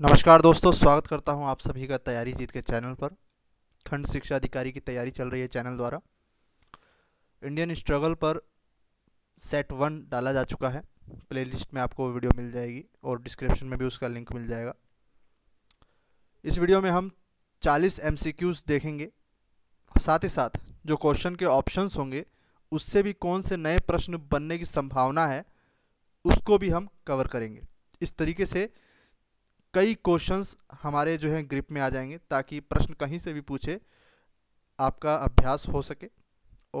नमस्कार दोस्तों स्वागत करता हूं आप सभी का तैयारी जीत के चैनल पर खंड शिक्षा अधिकारी की तैयारी चल रही है चैनल द्वारा इंडियन स्ट्रगल पर सेट वन डाला जा चुका है प्लेलिस्ट में आपको वीडियो मिल जाएगी और डिस्क्रिप्शन में भी उसका लिंक मिल जाएगा इस वीडियो में हम 40 एम देखेंगे साथ ही साथ जो क्वेश्चन के ऑप्शंस होंगे उससे भी कौन से नए प्रश्न बनने की संभावना है उसको भी हम कवर करेंगे इस तरीके से कई क्वेश्चंस हमारे जो है ग्रिप में आ जाएंगे ताकि प्रश्न कहीं से भी पूछे आपका अभ्यास हो सके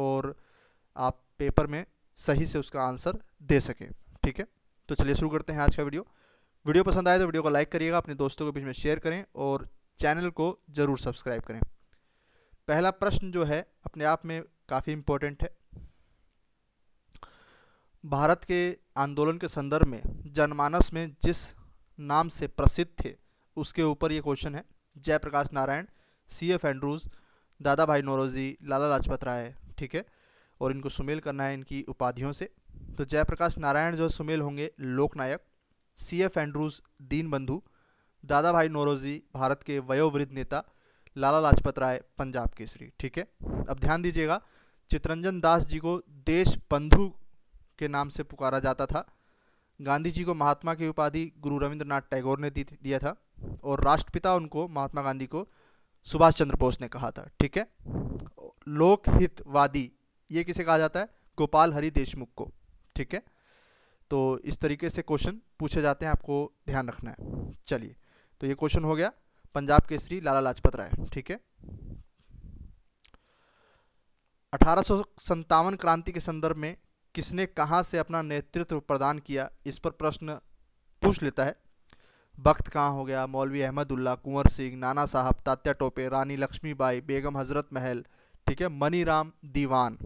और आप पेपर में सही से उसका आंसर दे सकें ठीक है तो चलिए शुरू करते हैं आज का वीडियो वीडियो पसंद आए तो वीडियो को लाइक करिएगा अपने दोस्तों के बीच में शेयर करें और चैनल को ज़रूर सब्सक्राइब करें पहला प्रश्न जो है अपने आप में काफ़ी इम्पोर्टेंट है भारत के आंदोलन के संदर्भ में जनमानस में जिस नाम से प्रसिद्ध थे उसके ऊपर ये क्वेश्चन है Jayaprakash Narayan C F Andrews Dadabhai Naoroji लाला लाजपत राय ठीक है और इनको सुमेल करना है इनकी उपाधियों से तो जयप्रकाश नारायण जो सुमेल होंगे लोकनायक सी एफ एंड्रूज दीन बंधु दादा भाई नौरोजी भारत के वयोवृद्ध नेता लाला लाजपत राय पंजाब केसरी ठीक है अब ध्यान दीजिएगा चित्रंजन दास जी को देश बंधु के नाम से पुकारा जाता था गांधी जी को महात्मा की उपाधि गुरु रविंद्रनाथ टैगोर ने दिया था और राष्ट्रपिता उनको महात्मा गांधी को सुभाष चंद्र बोस ने कहा था ठीक है लोकहितवादी ये किसे कहा जाता है गोपाल हरि देशमुख को ठीक है तो इस तरीके से क्वेश्चन पूछे जाते हैं आपको ध्यान रखना है चलिए तो ये क्वेश्चन हो गया पंजाब के श्री लाला लाजपत राय ठीक है अठारह क्रांति के संदर्भ में किसने कहाँ से अपना नेतृत्व प्रदान किया इस पर प्रश्न पूछ लेता है वक्त कहाँ हो गया मौलवी अहमदुल्ला कुंवर सिंह नाना साहब तात्या टोपे रानी लक्ष्मीबाई बेगम हजरत महल ठीक है मनीराम दीवान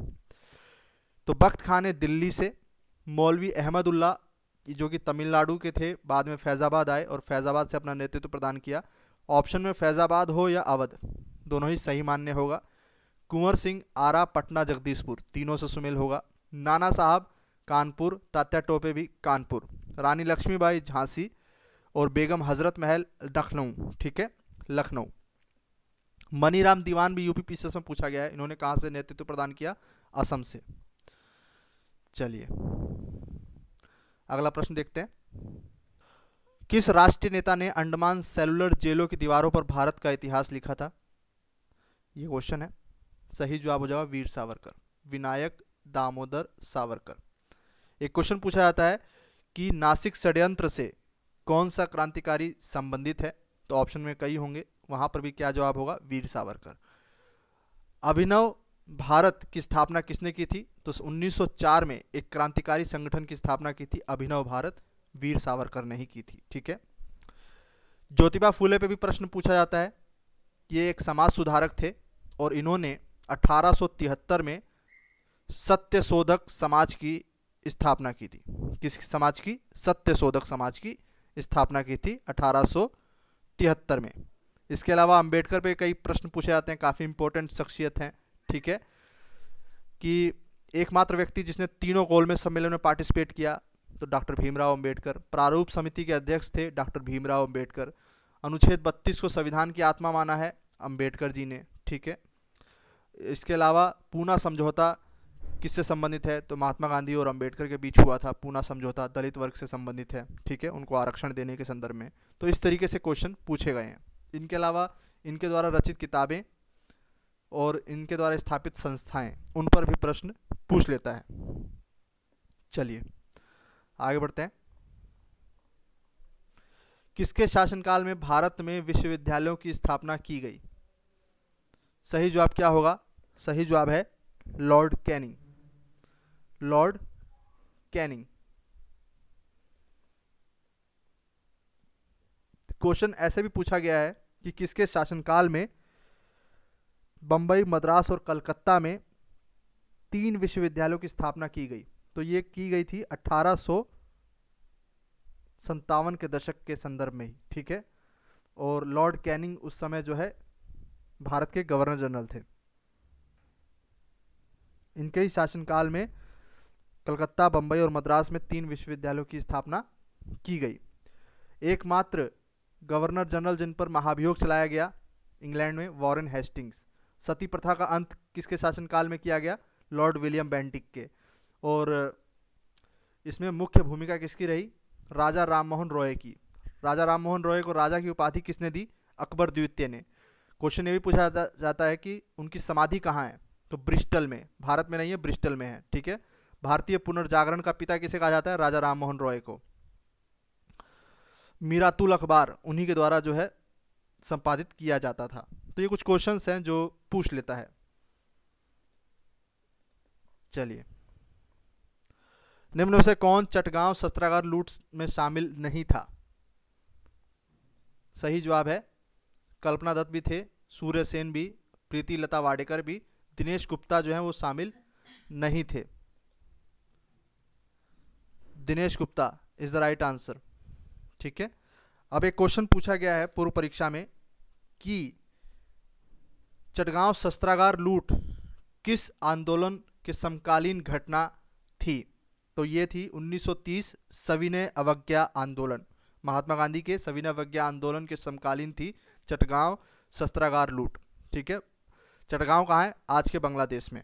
तो बख्त खां ने दिल्ली से मौलवी अहमदुल्ला जो कि तमिलनाडु के थे बाद में फैज़ाबाद आए और फैज़ाबाद से अपना नेतृत्व प्रदान किया ऑप्शन में फैज़ाबाद हो या अवध दोनों ही सही मान्य होगा कुंवर सिंह आरा पटना जगदीशपुर तीनों से सुमेल होगा नाना साहब कानपुर तात्या टोपे भी कानपुर रानी लक्ष्मीबाई झांसी और बेगम हजरत महल लखनऊ ठीक है लखनऊ मनीराम दीवान भी यूपी पीसीएस में पूछा गया है इन्होंने कहाँ से नेतृत्व प्रदान किया असम से चलिए अगला प्रश्न देखते हैं किस राष्ट्रीय नेता ने अंडमान सेलुलर जेलों की दीवारों पर भारत का इतिहास लिखा था ये क्वेश्चन है सही जवाब हो जाएगा वीर सावरकर विनायक दामोदर सावरकर एक क्वेश्चन पूछा जाता है कि नासिक षड्यंत्र से कौन सा क्रांतिकारी संबंधित है तो ऑप्शन में कई होंगे वहां पर भी क्या जवाब होगा वीर सावरकर अभिनव भारत की स्थापना किसने की थी तो 1904 में एक क्रांतिकारी संगठन की स्थापना की थी अभिनव भारत वीर सावरकर ने ही की थी ठीक है ज्योतिबा फूले पे भी प्रश्न पूछा जाता है ये एक समाज सुधारक थे और इन्होंने 1873 में सत्य शोधक समाज की स्थापना की थी किस समाज की सत्य शोधक समाज की स्थापना की थी अठारह में इसके अलावा अंबेडकर पे कई प्रश्न पूछे जाते हैं काफ़ी इंपॉर्टेंट शख्सियत हैं ठीक है कि एकमात्र व्यक्ति जिसने तीनों गोल में सम्मेलन में पार्टिसिपेट किया तो डॉक्टर भीमराव अंबेडकर प्रारूप समिति के अध्यक्ष थे डॉक्टर भीमराव अंबेडकर अनुच्छेद 32 को संविधान की आत्मा माना है अंबेडकर जी ने ठीक है इसके अलावा पूना समझौता किससे संबंधित है तो महात्मा गांधी और अंबेडकर के बीच हुआ था पूना समझौता दलित वर्ग से संबंधित है ठीक है उनको आरक्षण देने के संदर्भ में तो इस तरीके से क्वेश्चन पूछे गए हैं इनके अलावा इनके द्वारा रचित किताबें और इनके द्वारा स्थापित संस्थाएं उन पर भी प्रश्न पूछ लेता है चलिए आगे बढ़ते हैं किसके शासनकाल में भारत में विश्वविद्यालयों की स्थापना की गई सही जवाब क्या होगा सही जवाब है Lord Canning Lord Canning question ऐसे भी पूछा गया है कि किसके शासनकाल में बंबई मद्रास और कलकत्ता में तीन विश्वविद्यालयों की स्थापना की गई तो ये की गई थी अठारह संतावन के दशक के संदर्भ में ही ठीक है और लॉर्ड कैनिंग उस समय जो है भारत के गवर्नर जनरल थे इनके ही शासनकाल में कलकत्ता बम्बई और मद्रास में तीन विश्वविद्यालयों की स्थापना की गई एकमात्र गवर्नर जनरल जिन पर महाभियोग चलाया गया इंग्लैंड में वॉरेन हेस्टिंग्स सती प्रथा का अंत किसके शासनकाल में किया गया लॉर्ड विलियम बेंटिक के और इसमें मुख्य भूमिका किसकी रही राजा राममोहन रॉय की राजा राममोहन रॉय को राजा की उपाधि किसने दी अकबर द्वितीय ने क्वेश्चन ये भी पूछा जाता है कि उनकी समाधि कहाँ है तो ब्रिस्टल में भारत में नहीं है ब्रिस्टल में है ठीक है भारतीय पुनर्जागरण का पिता किसे कहा जाता है राजा राम मोहन रॉय को मीरातुल अखबार उन्हीं के द्वारा जो है संपादित किया जाता था तो ये कुछ क्वेश्चन हैं जो पूछ लेता है चलिए निम्न में से कौन चटगांव शस्त्रागार लूट में शामिल नहीं था सही जवाब है कल्पना दत्त भी थे सूर्य सेन भी प्रीति लता वाडेकर भी दिनेश गुप्ता जो है वो शामिल नहीं थे Dinesh Gupta is the right answer ठीक है अब एक क्वेश्चन पूछा गया है पूर्व परीक्षा में कि चटगांव शस्त्रागार लूट किस आंदोलन के समकालीन घटना थी तो ये थी 1930 सविनय अवज्ञा आंदोलन महात्मा गांधी के सविनय अवज्ञा आंदोलन के समकालीन थी चटगांव शस्त्रागार लूट ठीक है चटगांव कहाँ है आज के बांग्लादेश में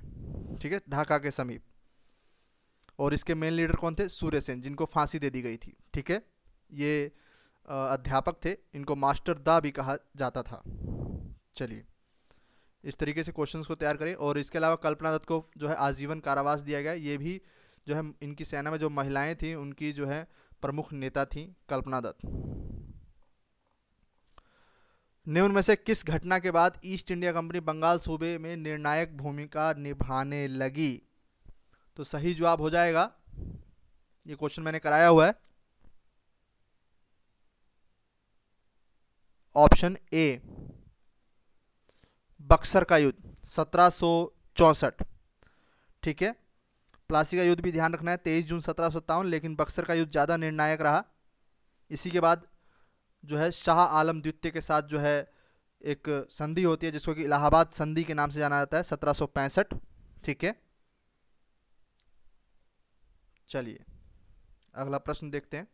ठीक है ढाका के समीप और इसके मेन लीडर कौन थे सूर्य सेन जिनको फांसी दे दी गई थी ठीक है ये अध्यापक थे इनको मास्टर दा भी कहा जाता था चलिए इस तरीके से क्वेश्चंस को तैयार करें और इसके अलावा कल्पना दत्त को जो है आजीवन कारावास दिया गया ये भी जो है इनकी सेना में जो महिलाएं थीं उनकी जो है प्रमुख नेता थी कल्पना दत्त निम्न में से किस घटना के बाद ईस्ट इंडिया कंपनी बंगाल सूबे में निर्णायक भूमिका निभाने लगी तो सही जवाब हो जाएगा ये क्वेश्चन मैंने कराया हुआ है ऑप्शन ए बक्सर का युद्ध सत्रह ठीक है प्लासी का युद्ध भी ध्यान रखना है तेईस जून सत्रह लेकिन बक्सर का युद्ध ज़्यादा निर्णायक रहा इसी के बाद जो है शाह आलम द्वितीय के साथ जो है एक संधि होती है जिसको कि इलाहाबाद संधि के नाम से जाना जाता है सत्रह ठीक है चलिए अगला प्रश्न देखते हैं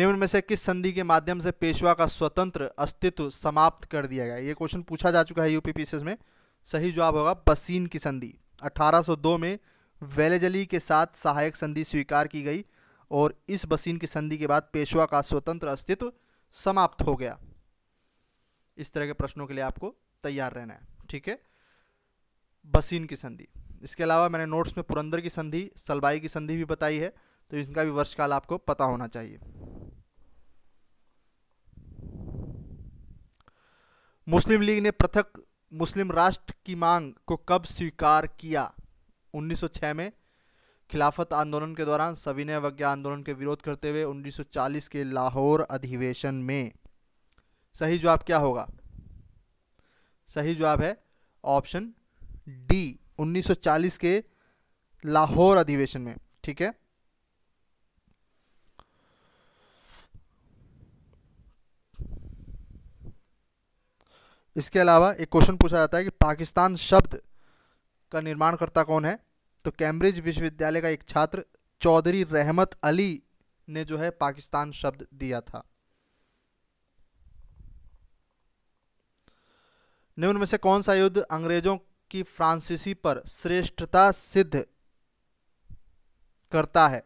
निम्न में से किस संधि के माध्यम से पेशवा का स्वतंत्र अस्तित्व समाप्त कर दिया गया ये क्वेश्चन पूछा जा चुका है यूपीपीसीएस में सही जवाब होगा बसीन की संधि 1802 में वेलेजली के साथ सहायक संधि स्वीकार की गई और इस बसीन की संधि के बाद पेशवा का स्वतंत्र अस्तित्व समाप्त हो गया इस तरह के प्रश्नों के लिए आपको तैयार रहना है ठीक है बसीन की संधि इसके अलावा मैंने नोट्स में पुरंदर की संधि सलबाई की संधि भी बताई है तो इनका भी वर्षकाल आपको पता होना चाहिए मुस्लिम लीग ने पृथक मुस्लिम राष्ट्र की मांग को कब स्वीकार किया 1906 में खिलाफत आंदोलन के दौरान सविनय अवज्ञा आंदोलन के विरोध करते हुए 1940 के लाहौर अधिवेशन में सही जवाब क्या होगा सही जवाब है ऑप्शन डी 1940 के लाहौर अधिवेशन में ठीक है इसके अलावा एक क्वेश्चन पूछा जाता है कि पाकिस्तान शब्द का निर्माणकर्ता कौन है तो कैम्ब्रिज विश्वविद्यालय का एक छात्र चौधरी रहमत अली ने जो है पाकिस्तान शब्द दिया था निम्न में से कौन सा युद्ध अंग्रेजों की फ्रांसीसी पर श्रेष्ठता सिद्ध करता है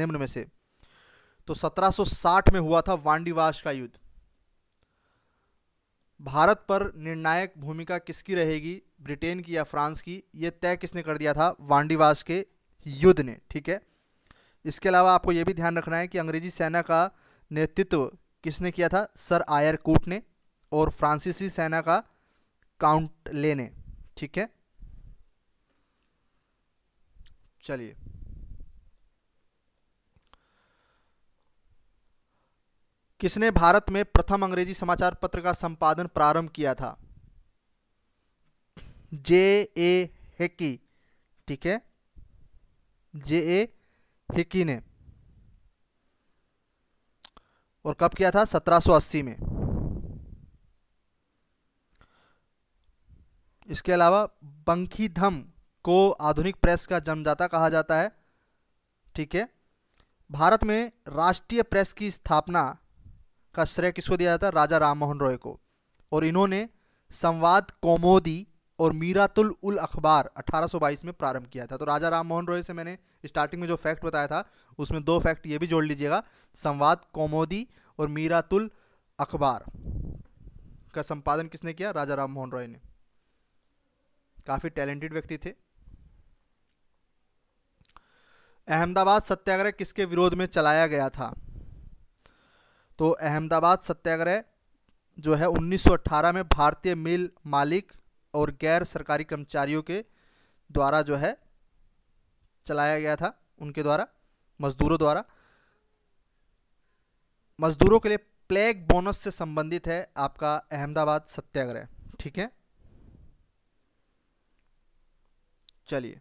निम्न में से तो 1760 में हुआ था वांडीवास का युद्ध भारत पर निर्णायक भूमिका किसकी रहेगी ब्रिटेन की या फ्रांस की यह तय किसने कर दिया था वांडीवास के युद्ध ने ठीक है इसके अलावा आपको यह भी ध्यान रखना है कि अंग्रेजी सेना का नेतृत्व किसने किया था सर आयर कूट ने और फ्रांसीसी सेना का काउंट लेने ने ठीक है चलिए किसने भारत में प्रथम अंग्रेजी समाचार पत्र का संपादन प्रारंभ किया था जे ए हेकी ठीक है जे ए हेकी ने और कब किया था 1780 में इसके अलावा बंखी धम को आधुनिक प्रेस का जन्मदाता कहा जाता है ठीक है भारत में राष्ट्रीय प्रेस की स्थापना का श्रेय किसको दिया जाता है राजा राम मोहन रॉय को और इन्होंने संवाद कौमोदी और मीरातुल उल अखबार 1822 में प्रारंभ किया था तो राजा राम मोहन रॉय से मैंने स्टार्टिंग में जो फैक्ट बताया था उसमें दो फैक्ट ये भी जोड़ लीजिएगा संवाद कौमोदी और मीरातुल अखबार का संपादन किसने किया राजा राम मोहन रॉय ने काफ़ी टैलेंटेड व्यक्ति थे अहमदाबाद सत्याग्रह किसके विरोध में चलाया गया था तो अहमदाबाद सत्याग्रह जो है 1918 में भारतीय मिल मालिक और गैर सरकारी कर्मचारियों के द्वारा जो है चलाया गया था उनके द्वारा मजदूरों द्वारा मजदूरों के लिए प्लेग बोनस से संबंधित है आपका अहमदाबाद सत्याग्रह ठीक है चलिए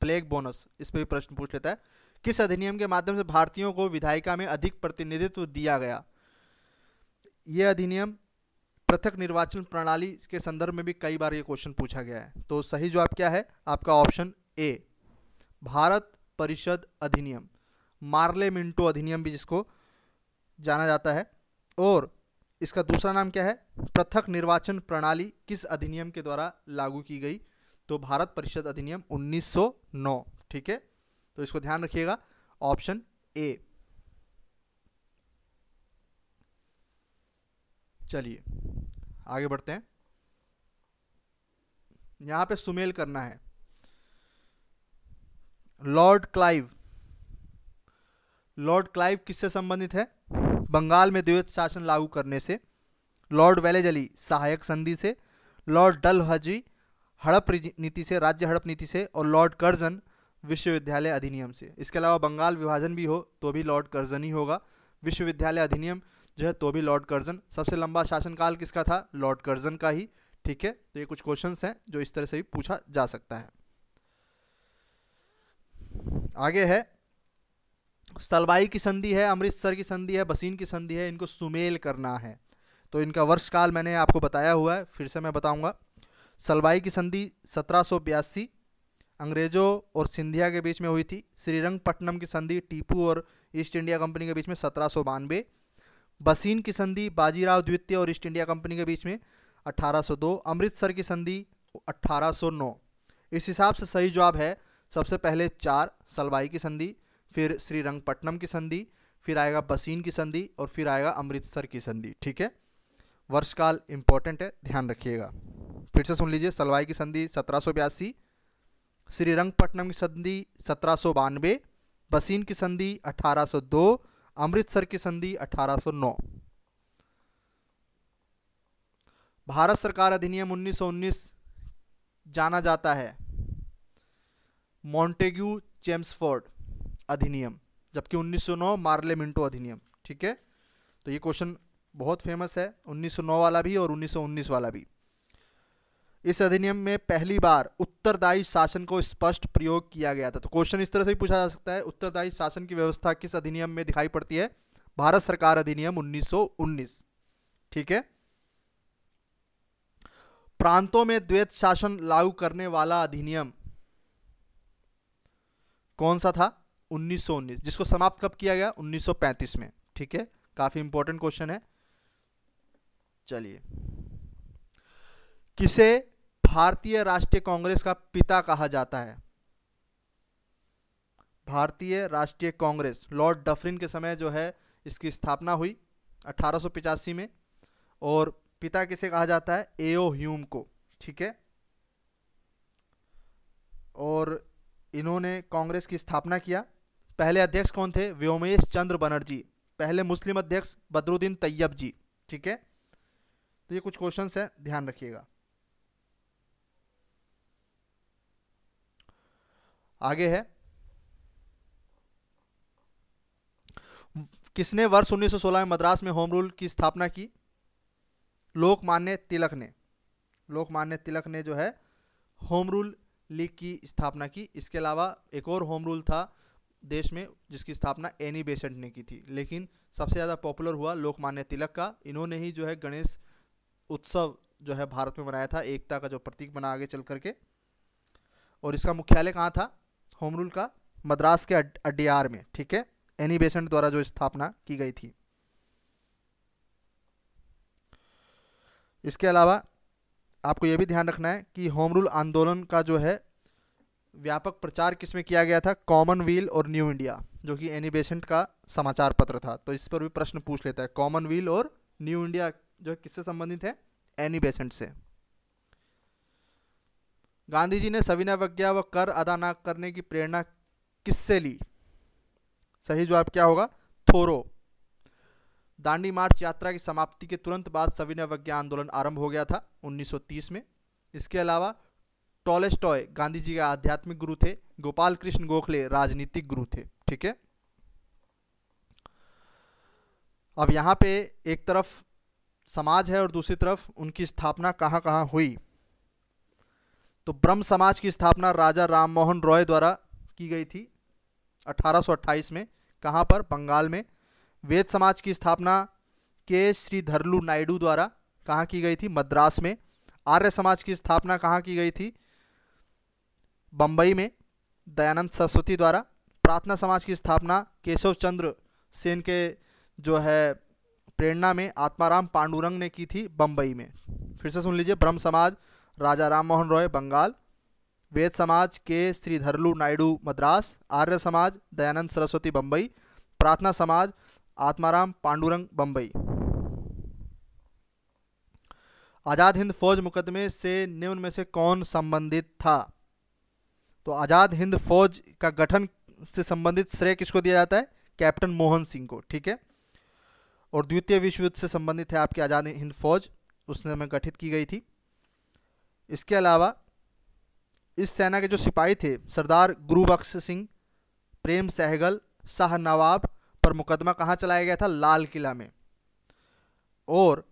प्लेग बोनस इस पर भी प्रश्न पूछ लेता है किस अधिनियम के माध्यम से भारतीयों को विधायिका में अधिक प्रतिनिधित्व दिया गया यह अधिनियम पृथक निर्वाचन प्रणाली के संदर्भ में भी कई बार ये क्वेश्चन पूछा गया है तो सही जवाब क्या है आपका ऑप्शन ए भारत परिषद अधिनियम मार्ले मिंटो अधिनियम भी जिसको जाना जाता है और इसका दूसरा नाम क्या है पृथक निर्वाचन प्रणाली किस अधिनियम के द्वारा लागू की गई तो भारत परिषद अधिनियम 1909 ठीक है तो इसको ध्यान रखिएगा ऑप्शन ए चलिए आगे बढ़ते हैं यहां पे सुमेल करना है लॉर्ड क्लाइव लॉर्ड क्लाइव किससे संबंधित है बंगाल में द्वैत शासन लागू करने से लॉर्ड वेलेजली सहायक संधि से लॉर्ड डल हजी हड़प नीति से राज्य हड़प नीति से और लॉर्ड कर्जन विश्वविद्यालय अधिनियम से इसके अलावा बंगाल विभाजन भी हो तो भी लॉर्ड कर्जन ही होगा विश्वविद्यालय अधिनियम जो है तो भी लॉर्ड कर्जन सबसे लंबा शासनकाल किसका था लॉर्ड कर्जन का ही ठीक है तो ये कुछ क्वेश्चन हैं जो इस तरह से भी पूछा जा सकता है आगे है सलवाई की संधि है अमृतसर की संधि है बसीन की संधि है इनको सुमेल करना है तो इनका वर्षकाल मैंने आपको बताया हुआ है फिर से मैं बताऊंगा सलवाई की संधि सत्रह अंग्रेज़ों और सिंधिया के बीच में हुई थी श्रीरंगपट्टनम की संधि टीपू और ईस्ट इंडिया कंपनी के बीच में सत्रह सौ बानवे बसीन की संधि बाजीराव द्वितीय और ईस्ट इंडिया कंपनी के बीच में 1802 अमृतसर की संधि 1809 इस हिसाब से सही जवाब है सबसे पहले चार सलवाई की संधि फिर श्रीरंगपट्टनम की संधि फिर आएगा बसीन की संधि और फिर आएगा अमृतसर की संधि ठीक है वर्षकाल इम्पोर्टेंट है ध्यान रखिएगा फिर से सुन लीजिए सलवाई की संधि सत्रह सौ बयासी श्रीरंगपट्टनम की संधि सत्रह सौ बानवे बसीन की संधि अठारह सौ दो अमृतसर की संधि अठारह सौ नौ भारत सरकार अधिनियम 1919 जाना जाता है मॉन्टेग्यू चेम्सफोर्ड अधिनियम जबकि 1909 मार्ले मिंटो अधिनियम ठीक है तो ये क्वेश्चन बहुत फेमस है 1909 वाला भी और 1919 वाला भी इस अधिनियम में पहली बार उत्तरदायी शासन को स्पष्ट प्रयोग किया गया था तो क्वेश्चन इस तरह से भी पूछा जा सकता है उत्तरदायी शासन की व्यवस्था किस अधिनियम में दिखाई पड़ती है भारत सरकार अधिनियम 1919 ठीक है प्रांतों में द्वैत शासन लागू करने वाला अधिनियम कौन सा था 1919 जिसको समाप्त कब किया गया 1935 में ठीक है काफी इंपॉर्टेंट क्वेश्चन है चलिए किसे भारतीय राष्ट्रीय कांग्रेस का पिता कहा जाता है भारतीय राष्ट्रीय कांग्रेस लॉर्ड डफरिन के समय जो है इसकी स्थापना हुई अठारह में और पिता किसे कहा जाता है एओ ह्यूम को ठीक है और इन्होंने कांग्रेस की स्थापना किया पहले अध्यक्ष कौन थे व्योमेश चंद्र बनर्जी पहले मुस्लिम अध्यक्ष बदरुद्दीन तैयब जी ठीक है तो ये कुछ क्वेश्चंस हैं ध्यान रखिएगा आगे है किसने वर्ष 1916 में मद्रास में होम रूल की स्थापना की लोकमान्य तिलक ने लोकमान्य तिलक ने जो है होम रूल लीग की स्थापना की इसके अलावा एक और होम रूल था देश में जिसकी स्थापना एनी बेसेंट ने की थी लेकिन सबसे ज़्यादा पॉपुलर हुआ लोकमान्य तिलक का इन्होंने ही जो है गणेश उत्सव जो है भारत में मनाया था एकता का जो प्रतीक बना आगे चल करके और इसका मुख्यालय कहाँ था होम रूल का मद्रास के अड्डियार में ठीक है एनी बेसेंट द्वारा जो स्थापना की गई थी इसके अलावा आपको यह भी ध्यान रखना है कि होम रूल आंदोलन का जो है व्यापक प्रचार किसमें किया गया था कॉमनवील और न्यू इंडिया जो कि एनी बेसेंट का समाचार पत्र था तो इस पर भी प्रश्न पूछ लेता है कॉमनवील और न्यू इंडिया जो है किससे संबंधित है एनी बेसेंट से गांधी जी ने सविनय अवज्ञा व कर अदा न करने की प्रेरणा किससे ली सही जवाब क्या होगा थोरो दांडी मार्च यात्रा की समाप्ति के तुरंत बाद सविनय अवज्ञा आंदोलन आरंभ हो गया था 1930 में इसके अलावा टॉलेस्टॉय गांधी जी के आध्यात्मिक गुरु थे गोपाल कृष्ण गोखले राजनीतिक गुरु थे ठीक है अब यहाँ पे एक तरफ समाज है और दूसरी तरफ उनकी स्थापना कहाँ कहाँ हुई तो ब्रह्म समाज की स्थापना राजा राम मोहन रॉय द्वारा की गई थी 1828 में कहाँ पर बंगाल में वेद समाज की स्थापना के श्रीधरलू नायडू द्वारा कहाँ की गई थी मद्रास में आर्य समाज की स्थापना कहाँ की गई थी बम्बई में दयानंद सरस्वती द्वारा प्रार्थना समाज की स्थापना केशव चंद्र सेन के जो है प्रेरणा में आत्माराम पांडुरंग ने की थी बम्बई में फिर से सुन लीजिए ब्रह्म समाज राजा राममोहन रॉय बंगाल वेद समाज के श्रीधरलू नायडू मद्रास आर्य समाज दयानंद सरस्वती बम्बई प्रार्थना समाज आत्माराम पांडुरंग बम्बई आज़ाद हिंद फौज मुकदमे से निम्न में से कौन संबंधित था तो आज़ाद हिंद फौज का गठन से संबंधित श्रेय किसको दिया जाता है कैप्टन मोहन सिंह को ठीक है और द्वितीय विश्व युद्ध से संबंधित है आपकी आज़ाद हिंद फौज उस समय गठित की गई थी इसके अलावा इस सेना के जो सिपाही थे सरदार गुरुबख्श सिंह प्रेम सहगल शाह नवाब पर मुकदमा कहाँ चलाया गया था लाल किला में और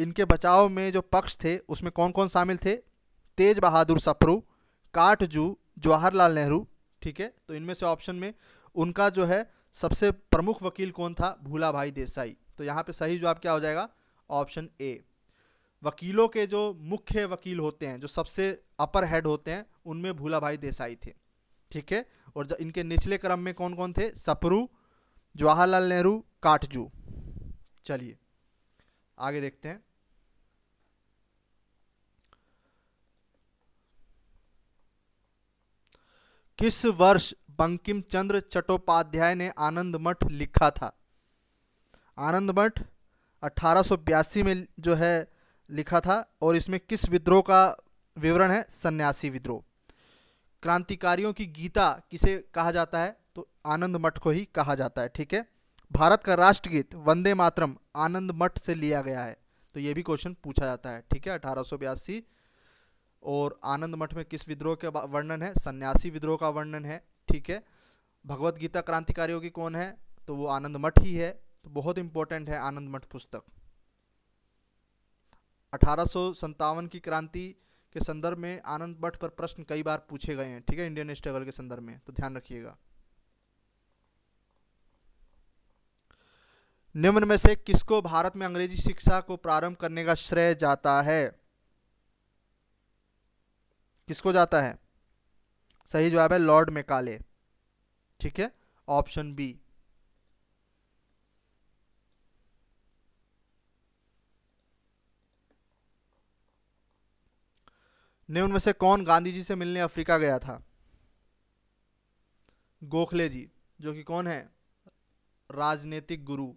इनके बचाव में जो पक्ष थे उसमें कौन कौन शामिल थे तेज बहादुर सप्रू काटजू जवाहरलाल नेहरू ठीक है तो इनमें से ऑप्शन में उनका जो है सबसे प्रमुख वकील कौन था भूला भाई देसाई तो यहाँ पे सही जवाब क्या हो जाएगा ऑप्शन ए वकीलों के जो मुख्य वकील होते हैं जो सबसे अपर हेड होते हैं उनमें भूला भाई देसाई थे ठीक है और इनके निचले क्रम में कौन कौन थे सपरू जवाहरलाल नेहरू काटजू चलिए आगे देखते हैं किस वर्ष बंकिम चंद्र चट्टोपाध्याय ने आनंद मठ लिखा था आनंद मठ अठारह में जो है लिखा था और इसमें किस विद्रोह का विवरण है सन्यासी विद्रोह क्रांतिकारियों की गीता किसे कहा जाता है तो आनंद मठ को ही कहा जाता है ठीक है भारत का राष्ट्रगीत वंदे मातरम आनंद मठ से लिया गया है तो ये भी क्वेश्चन पूछा जाता है ठीक है अठारह और आनंद मठ में किस विद्रोह का वर्णन है सन्यासी विद्रोह का वर्णन है ठीक है भगवत गीता क्रांतिकारियों की कौन है तो वो आनंद मठ ही है तो बहुत इंपॉर्टेंट है आनंद मठ पुस्तक अठारह की क्रांति के संदर्भ में आनंद भट्ट पर प्रश्न कई बार पूछे गए हैं ठीक है इंडियन स्ट्रगल के संदर्भ में तो ध्यान रखिएगा निम्न में से किसको भारत में अंग्रेजी शिक्षा को प्रारंभ करने का श्रेय जाता है किसको जाता है सही जवाब है लॉर्ड मेकाले ठीक है ऑप्शन बी ने उनमें से कौन गांधी जी से मिलने अफ्रीका गया था गोखले जी जो कि कौन है राजनीतिक गुरु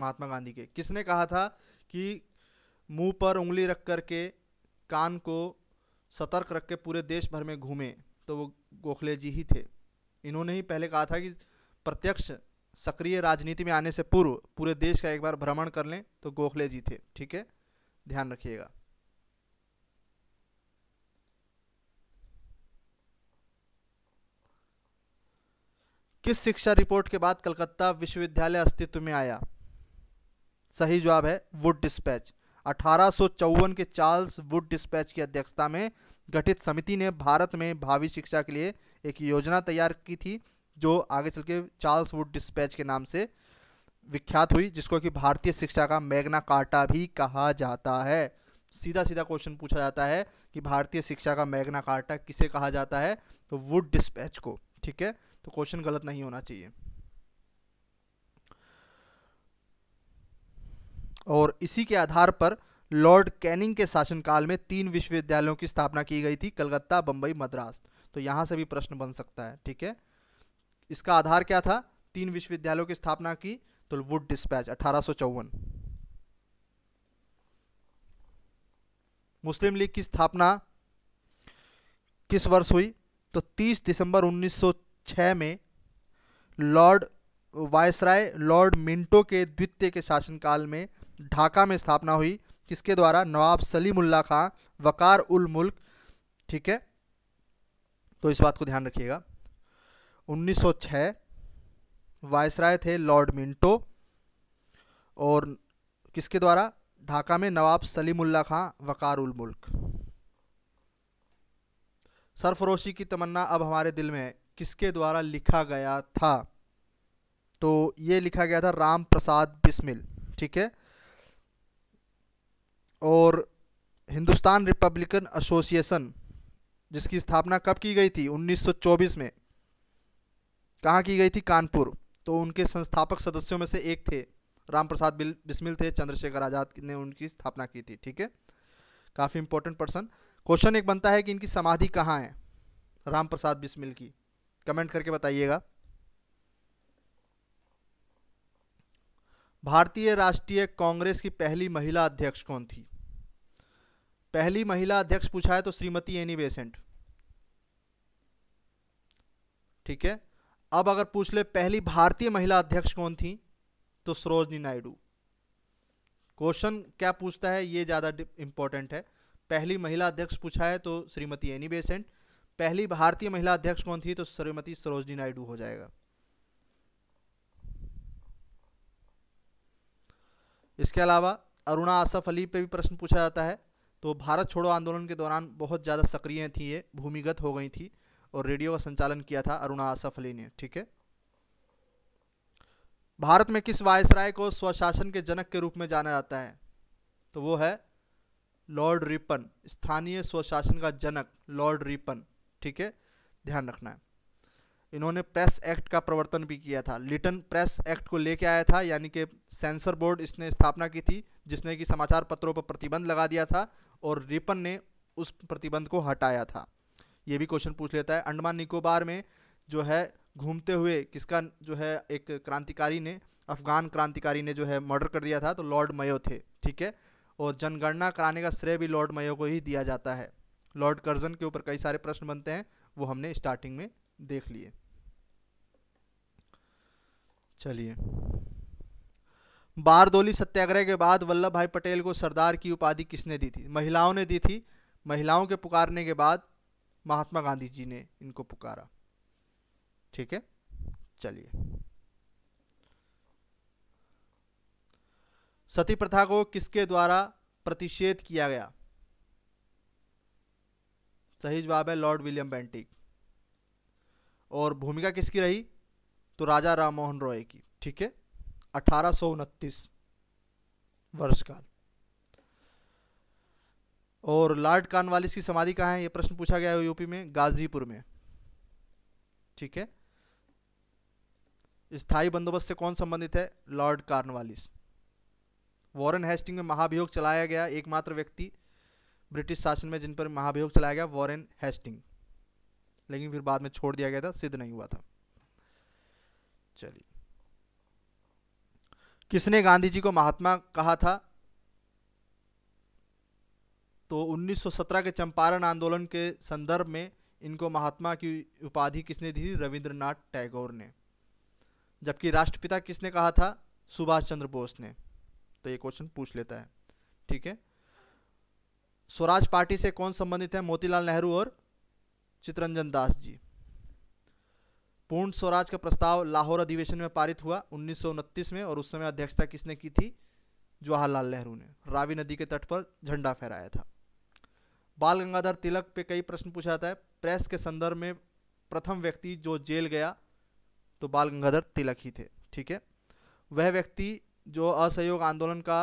महात्मा गांधी के किसने कहा था कि मुंह पर उंगली रख कर के कान को सतर्क रख के पूरे देश भर में घूमे तो वो गोखले जी ही थे इन्होंने ही पहले कहा था कि प्रत्यक्ष सक्रिय राजनीति में आने से पूर्व पूरे देश का एक बार भ्रमण कर लें तो गोखले जी थे ठीक है ध्यान रखिएगा किस शिक्षा रिपोर्ट के बाद कलकत्ता विश्वविद्यालय अस्तित्व में आया सही जवाब है वुड डिस्पैच अठारह के चार्ल्स वुड डिस्पैच की अध्यक्षता में गठित समिति ने भारत में भावी शिक्षा के लिए एक योजना तैयार की थी जो आगे चल के चार्ल्स वुड डिस्पैच के नाम से विख्यात हुई जिसको कि भारतीय शिक्षा का मैग्ना कार्टा भी कहा जाता है सीधा सीधा क्वेश्चन पूछा जाता है कि भारतीय शिक्षा का मैग्ना कार्टा किसे कहा जाता है तो वुड डिस्पैच को ठीक है तो क्वेश्चन गलत नहीं होना चाहिए और इसी के आधार पर लॉर्ड कैनिंग के शासनकाल में तीन विश्वविद्यालयों की स्थापना की गई थी कलकत्ता बंबई मद्रास तो यहां से भी प्रश्न बन सकता है ठीक है इसका आधार क्या था तीन विश्वविद्यालयों की स्थापना की तो वुड डिस्पैच अठारह मुस्लिम लीग की स्थापना किस वर्ष हुई तो 30 दिसंबर उन्नीस छः में लॉर्ड वायसराय लॉर्ड मिंटो के द्वितीय के शासनकाल में ढाका में स्थापना हुई किसके द्वारा नवाब सलीमुल्ला खां वकार उल मुल्क ठीक है तो इस बात को ध्यान रखिएगा 1906 वायसराय थे लॉर्ड मिंटो और किसके द्वारा ढाका में नवाब सलीमुल्ला खां वकार उल मुल्क सरफरोशी की तमन्ना अब हमारे दिल में है किसके द्वारा लिखा गया था तो ये लिखा गया था राम प्रसाद बिस्मिल ठीक है और हिंदुस्तान रिपब्लिकन एसोसिएशन जिसकी स्थापना कब की गई थी 1924 में कहाँ की गई थी कानपुर तो उनके संस्थापक सदस्यों में से एक थे राम प्रसाद बिस्मिल थे चंद्रशेखर आज़ाद ने उनकी स्थापना की थी ठीक है काफ़ी इंपॉर्टेंट पर्सन क्वेश्चन एक बनता है कि इनकी समाधि कहाँ है राम प्रसाद बिस्मिल की कमेंट करके बताइएगा भारतीय राष्ट्रीय कांग्रेस की पहली महिला अध्यक्ष कौन थी पहली महिला अध्यक्ष पूछा है तो श्रीमती एनी बेसेंट ठीक है अब अगर पूछ ले पहली भारतीय महिला अध्यक्ष कौन थी तो सरोजनी नायडू क्वेश्चन क्या पूछता है ये ज़्यादा इंपॉर्टेंट है पहली महिला अध्यक्ष पूछा है तो श्रीमती एनी बेसेंट पहली भारतीय महिला अध्यक्ष कौन थी तो श्रीमती सरोजनी नायडू हो जाएगा इसके अलावा अरुणा आसफ अली पे भी प्रश्न पूछा जाता है तो भारत छोड़ो आंदोलन के दौरान बहुत ज़्यादा सक्रिय थी ये भूमिगत हो गई थी और रेडियो का संचालन किया था अरुणा आसफ अली ने ठीक है भारत में किस वायसराय को स्वशासन के जनक के रूप में जाना जाता है तो वो है लॉर्ड रिपन स्थानीय स्वशासन का जनक लॉर्ड रिपन ठीक है ध्यान रखना है इन्होंने प्रेस एक्ट का प्रवर्तन भी किया था लिटन प्रेस एक्ट को लेके आया था यानी कि सेंसर बोर्ड इसने स्थापना की थी जिसने कि समाचार पत्रों पर प्रतिबंध लगा दिया था और रिपन ने उस प्रतिबंध को हटाया था ये भी क्वेश्चन पूछ लेता है अंडमान निकोबार में जो है घूमते हुए किसका जो है एक क्रांतिकारी ने अफगान क्रांतिकारी ने जो है मर्डर कर दिया था तो लॉर्ड मयो थे ठीक है और जनगणना कराने का श्रेय भी लॉर्ड मयो को ही दिया जाता है लॉर्ड कर्जन के ऊपर कई सारे प्रश्न बनते हैं वो हमने स्टार्टिंग में देख लिए चलिए बारदोली सत्याग्रह के बाद वल्लभ भाई पटेल को सरदार की उपाधि किसने दी थी महिलाओं ने दी थी महिलाओं के पुकारने के बाद महात्मा गांधी जी ने इनको पुकारा ठीक है चलिए सती प्रथा को किसके द्वारा प्रतिषेध किया गया सही जवाब है लॉर्ड विलियम बेंटिक और भूमिका किसकी रही तो राजा राम मोहन रॉय की ठीक है अठारह वर्ष काल और लॉर्ड कानवालिस की समाधि कहाँ है ये प्रश्न पूछा गया है यूपी में गाजीपुर में ठीक है स्थायी बंदोबस्त से कौन संबंधित है लॉर्ड कार्नवालिस वॉरेन हेस्टिंग में महाभियोग चलाया गया एकमात्र व्यक्ति ब्रिटिश शासन में जिन पर महाभियोग चलाया गया वॉरेन हेस्टिंग लेकिन फिर बाद में छोड़ दिया गया था सिद्ध नहीं हुआ था चलिए किसने गांधी जी को महात्मा कहा था तो 1917 के चंपारण आंदोलन के संदर्भ में इनको महात्मा की उपाधि किसने दी थी रविंद्रनाथ टैगोर ने जबकि राष्ट्रपिता किसने कहा था सुभाष चंद्र बोस ने तो ये क्वेश्चन पूछ लेता है ठीक है स्वराज पार्टी से कौन संबंधित है मोतीलाल नेहरू और चितरंजन दास जी पूर्ण स्वराज का प्रस्ताव लाहौर अधिवेशन में पारित हुआ उन्नीस में और उस समय अध्यक्षता किसने की थी जवाहरलाल नेहरू ने रावी नदी के तट पर झंडा फहराया था बाल गंगाधर तिलक पे कई प्रश्न पूछा जाता है प्रेस के संदर्भ में प्रथम व्यक्ति जो जेल गया तो बाल गंगाधर तिलक ही थे ठीक है वह व्यक्ति जो असहयोग आंदोलन का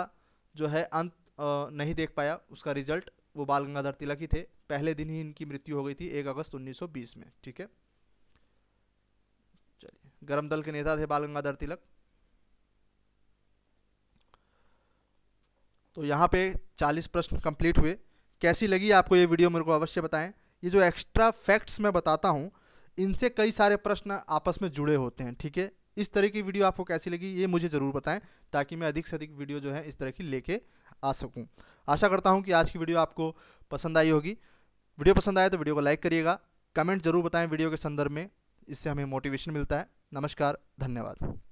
जो है अंत नहीं देख पाया उसका रिजल्ट वो बाल गंगाधर तिलक ही थे पहले दिन ही इनकी मृत्यु हो गई थी एक अगस्त 1920 में ठीक है चलिए गर्म दल के नेता थे बाल गंगाधर तिलक तो यहाँ पे 40 प्रश्न कंप्लीट हुए कैसी लगी आपको ये वीडियो मेरे को अवश्य बताएं ये जो एक्स्ट्रा फैक्ट्स मैं बताता हूँ इनसे कई सारे प्रश्न आपस में जुड़े होते हैं ठीक है इस तरह की वीडियो आपको कैसी लगी ये मुझे ज़रूर बताएं ताकि मैं अधिक से अधिक वीडियो जो है इस तरह की लेके आ सकूँ आशा करता हूँ कि आज की वीडियो आपको पसंद आई होगी वीडियो पसंद आए तो वीडियो को लाइक करिएगा कमेंट जरूर बताएं वीडियो के संदर्भ में इससे हमें मोटिवेशन मिलता है नमस्कार धन्यवाद